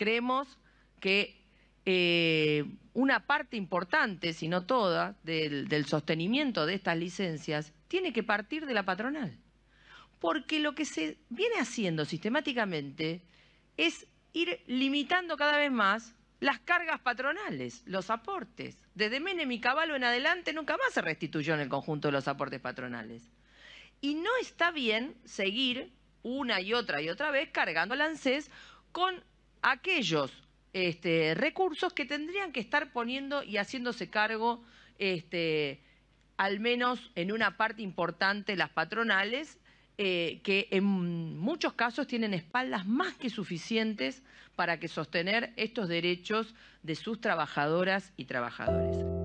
creemos que eh, una parte importante, si no toda, del, sostenimiento de estas licencias tiene que partir de la patronal. Porque lo que se viene haciendo sistemáticamente es ir limitando cada vez más las cargas patronales, los aportes. Desde Menem y Caballo en adelante nunca más se restituyó en el conjunto de los aportes patronales. Y no está bien seguir una y otra y otra vez cargando al ANSES con aquellos este, recursos que tendrían que estar poniendo y haciéndose cargo, este, al menos en una parte importante, las patronales, eh, que en muchos casos tienen espaldas más que suficientes para que sostener estos derechos de sus trabajadoras y trabajadores.